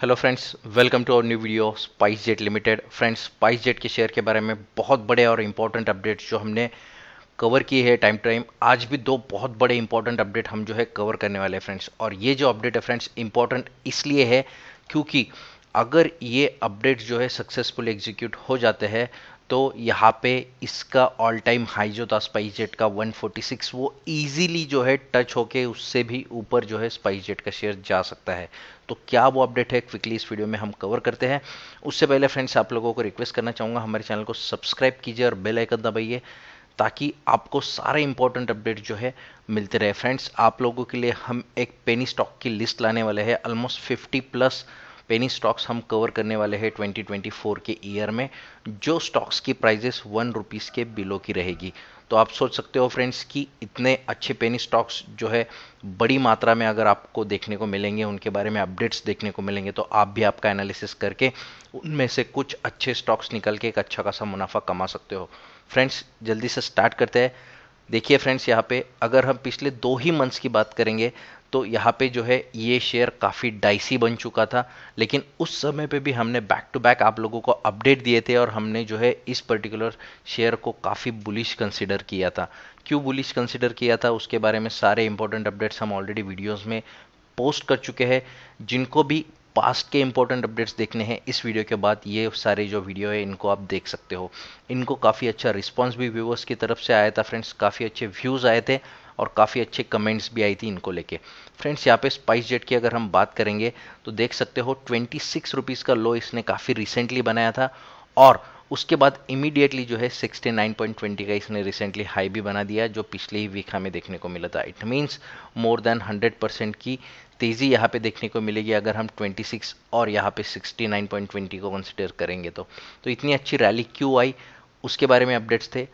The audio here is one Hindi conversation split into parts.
hello friends welcome to our new video Spice Jet limited friends Spice Jet के शेयर के बारे में बहुत बड़े और इम्पोर्टेंट अपडेट्स जो हमने कवर किए हैं टाइम टाइम आज भी दो बहुत बड़े इंपॉर्टेंट अपडेट हम जो है कवर करने वाले हैं फ्रेंड्स और ये जो अपडेट है फ्रेंड्स इंपॉर्टेंट इसलिए है क्योंकि अगर ये अपडेट जो है सक्सेसफुल एग्जीक्यूट हो जाते हैं तो यहाँ पे इसका ऑल टाइम हाई जो था स्पाइस जेट का 146 वो इजीली जो है टच होके उससे भी ऊपर जो है स्पाइस जेट का शेयर जा सकता है तो क्या वो अपडेट है क्विकली इस वीडियो में हम कवर करते हैं उससे पहले फ्रेंड्स आप लोगों को रिक्वेस्ट करना चाहूँगा हमारे चैनल को सब्सक्राइब कीजिए और बेल आइकन दबाइए ताकि आपको सारे इंपॉर्टेंट अपडेट जो है मिलते रहे फ्रेंड्स आप लोगों के लिए हम एक पेनी स्टॉक की लिस्ट लाने वाले हैं almost fifty plus penny stocks हम कवर करने वाले हैं 2024 के ईयर में जो स्टॉक्स की प्राइजेस वन रुपीज़ के बिलो की रहेगी तो आप सोच सकते हो फ्रेंड्स कि इतने अच्छे पेनी स्टॉक्स जो है बड़ी मात्रा में अगर आपको देखने को मिलेंगे उनके बारे में अपडेट्स देखने को मिलेंगे तो आप भी आपका एनालिसिस करके उनमें से कुछ अच्छे स्टॉक्स निकल के एक अच्छा खासा मुनाफा कमा सकते हो फ्रेंड्स जल्दी से स्टार्ट करते हैं देखिए फ्रेंड्स यहाँ पे अगर हम पिछले दो ही मंथ्स की बात करेंगे तो यहाँ पे जो है ये शेयर काफ़ी डाइसी बन चुका था लेकिन उस समय पे भी हमने बैक टू बैक आप लोगों को अपडेट दिए थे और हमने जो है इस पर्टिकुलर शेयर को काफ़ी बुलिश कंसिडर किया था क्यों बुलिश कंसिडर किया था उसके बारे में सारे इंपॉर्टेंट अपडेट्स हम ऑलरेडी वीडियोज़ में पोस्ट कर चुके हैं जिनको भी पास्ट के इंपॉर्टेंट अपडेट्स देखने हैं इस वीडियो के बाद ये सारे जो वीडियो है इनको आप देख सकते हो इनको काफ़ी अच्छा रिस्पॉन्स भी व्यूवर्स की तरफ से आया था फ्रेंड्स काफ़ी अच्छे व्यूज़ आए थे और काफ़ी अच्छे कमेंट्स भी आई थी इनको लेके फ्रेंड्स यहाँ पे स्पाइस जेट की अगर हम बात करेंगे तो देख सकते हो ट्वेंटी सिक्स रुपीज़ का लो इसने काफ़ी रिसेंटली बनाया था और उसके बाद इमीडिएटली जो है 69.20 का इसने रिसेंटली हाई भी बना दिया जो पिछले ही वीक हमें देखने को मिला था it means more than 100 percent की तेज़ी यहाँ पे देखने को मिलेगी अगर हम 26 और यहाँ पे 69.20 को कंसिडर करेंगे तो तो इतनी अच्छी रैली क्यों आई उसके बारे में अपडेट्स थे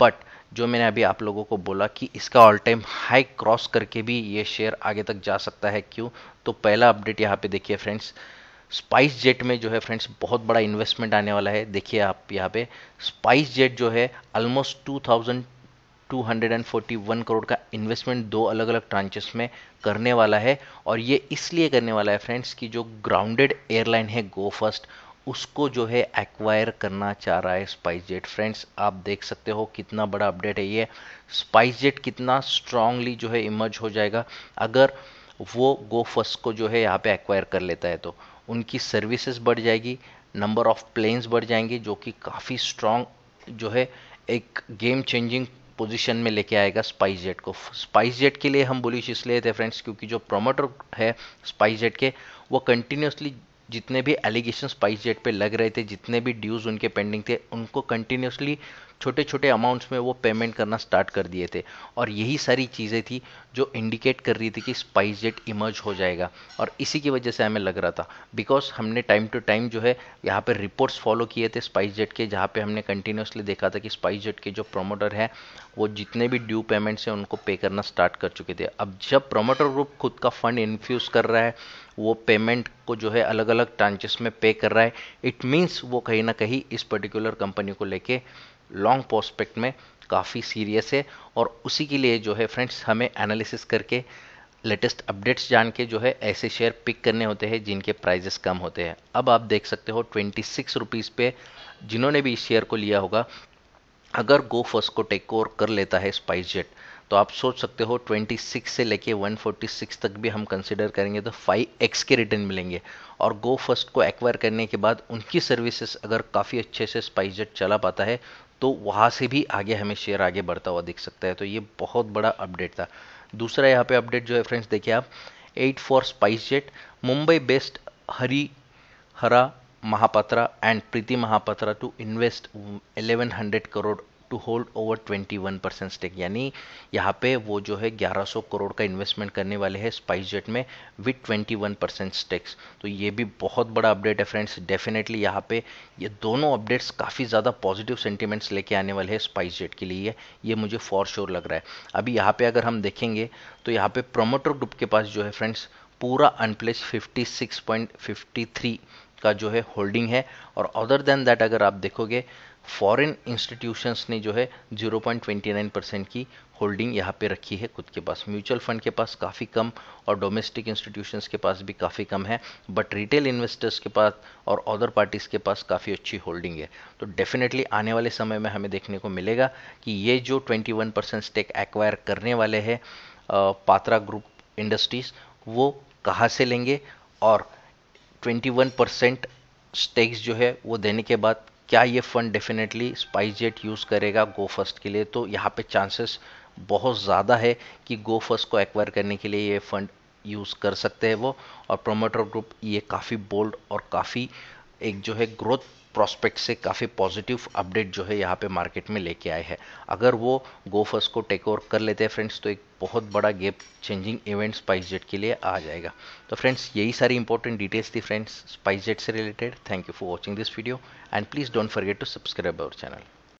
बट जो मैंने अभी आप लोगों को बोला कि इसका ऑल टाइम हाई क्रॉस करके भी ये शेयर आगे तक जा सकता है क्यों तो पहला अपडेट यहाँ पे देखिए फ्रेंड्स स्पाइस जेट में जो है फ्रेंड्स बहुत बड़ा इन्वेस्टमेंट आने वाला है देखिए आप यहाँ पे स्पाइस जेट जो है almost two thousand one crore का इन्वेस्टमेंट दो अलग अलग ट्रांचेस में करने वाला है और ये इसलिए करने वाला है फ्रेंड्स कि जो ग्राउंडेड एयरलाइन है गो फर्स्ट उसको जो है एक्वायर करना चाह रहा है स्पाइस जेट फ्रेंड्स आप देख सकते हो कितना बड़ा अपडेट है ये स्पाइस जेट कितना स्ट्रांगली जो है इमर्ज हो जाएगा अगर वो गोफस को जो है यहाँ पे एक्वायर कर लेता है तो उनकी सर्विसेज बढ़ जाएगी नंबर ऑफ प्लेन्स बढ़ जाएंगे जो कि काफ़ी स्ट्रांग जो है एक गेम चेंजिंग पोजीशन में लेके आएगा स्पाइस जेट को स्पाइस जेट के लिए हम बुलिश इसलिए थे फ्रेंड्स क्योंकि जो प्रोमोटर है स्पाइस जेट के वो कंटिन्यूसली जितने भी एलिगेशन स्पाइस जेट पर लग रहे थे जितने भी ड्यूज उनके पेंडिंग थे उनको कंटिन्यूसली छोटे छोटे अमाउंट्स में वो पेमेंट करना स्टार्ट कर दिए थे और यही सारी चीज़ें थी जो इंडिकेट कर रही थी कि स्पाइस जेट इमर्ज हो जाएगा और इसी की वजह से हमें लग रहा था बिकॉज हमने टाइम टू टाइम जो है यहाँ पर रिपोर्ट्स फॉलो किए थे स्पाइस जेट के जहाँ पर हमने कंटिन्यूसली देखा था कि स्पाइस जेट के जो प्रोमोटर हैं वो जितने भी ड्यू पेमेंट्स हैं उनको पे करना स्टार्ट कर चुके थे अब जब प्रोमोटर ग्रुप खुद का फंड इन्फ्यूज़ कर रहा है वो पेमेंट को जो है अलग अलग ट्रांचेस में पे कर रहा है इट मीन्स वो कहीं ना कहीं इस पर्टिकुलर कंपनी को लेके लॉन्ग प्रोस्पेक्ट में काफ़ी सीरियस है और उसी के लिए जो है फ्रेंड्स हमें एनालिसिस करके लेटेस्ट अपडेट्स जान के जो है ऐसे शेयर पिक करने होते हैं जिनके प्राइजेस कम होते हैं अब आप देख सकते हो ट्वेंटी सिक्स रुपीज़ पे जिन्होंने भी इस शेयर को लिया होगा अगर गो फर्स्ट को टेक ओवर कर लेता है स्पाइस जेट तो आप सोच सकते हो 26 से लेके 146 तक भी हम कंसिडर करेंगे तो 5x के रिटर्न मिलेंगे और गो फर्स्ट को एक्वायर करने के बाद उनकी सर्विसेज अगर काफ़ी अच्छे से स्पाइस जेट चला पाता है तो वहाँ से भी आगे हमें शेयर आगे बढ़ता हुआ दिख सकता है तो ये बहुत बड़ा अपडेट था दूसरा यहाँ पे अपडेट जो है फ्रेंड्स देखिए आप at for Spice Jet Mumbai based Hari Hara Mahapatra and Preeti Mahapatra to invest 1100 crore to hold over 21 percent stake यानी यहाँ पे वो जो है 1100 करोड़ का इन्वेस्टमेंट करने वाले हैं स्पाइस जेट में विथ 21 परसेंट स्टेक्स तो ये भी बहुत बड़ा अपडेट है फ्रेंड्स डेफिनेटली यहाँ पे ये दोनों अपडेट्स काफ़ी ज़्यादा पॉजिटिव सेंटिमेंट्स लेके आने वाले हैं स्पाइस जेट के लिए ये मुझे फॉर श्योर लग रहा है अभी यहाँ पे अगर हम देखेंगे तो यहाँ पे प्रोमोटर ग्रुप के पास जो है फ्रेंड्स पूरा अनप्लेस 56.53 का जो है होल्डिंग है और अदर देन दैट अगर आप देखोगे फॉरेन इंस्टीट्यूशंस ने जो है 0.29 परसेंट की होल्डिंग यहाँ पे रखी है खुद के पास म्यूचुअल फंड के पास काफ़ी कम और डोमेस्टिक इंस्टीट्यूशंस के पास भी काफ़ी कम है बट रिटेल इन्वेस्टर्स के पास और अदर पार्टीज़ के पास काफ़ी अच्छी होल्डिंग है तो डेफिनेटली आने वाले समय में हमें देखने को मिलेगा कि ये जो 21 परसेंट स्टेक एक्वायर करने वाले हैं पात्रा ग्रुप इंडस्ट्रीज़ वो कहाँ से लेंगे और 21 परसेंट स्टेक्स जो है वो देने के बाद क्या ये fund definitely Spice Jet use करेगा गो फर्स्ट के लिए तो यहाँ पे चांसेस बहुत ज़्यादा है कि गो फर्स्ट को एक्वायर करने के लिए ये फंड यूज़ कर सकते हैं वो और प्रोमोटर ग्रुप ये काफ़ी बोल्ड और काफ़ी एक जो है ग्रोथ प्रोस्पेक्ट से काफ़ी पॉजिटिव अपडेट जो है यहाँ पे मार्केट में लेके आए हैं अगर वो गोफर्स को टेक ओवर कर लेते हैं फ्रेंड्स तो एक बहुत बड़ा game changing event Spice Jet के लिए आ जाएगा तो फ्रेंड्स यही सारी इंपॉर्टेंट डिटेल्स थी फ्रेंड्स स्पाइस जेट से related thank you for watching this video and please don't forget to subscribe our channel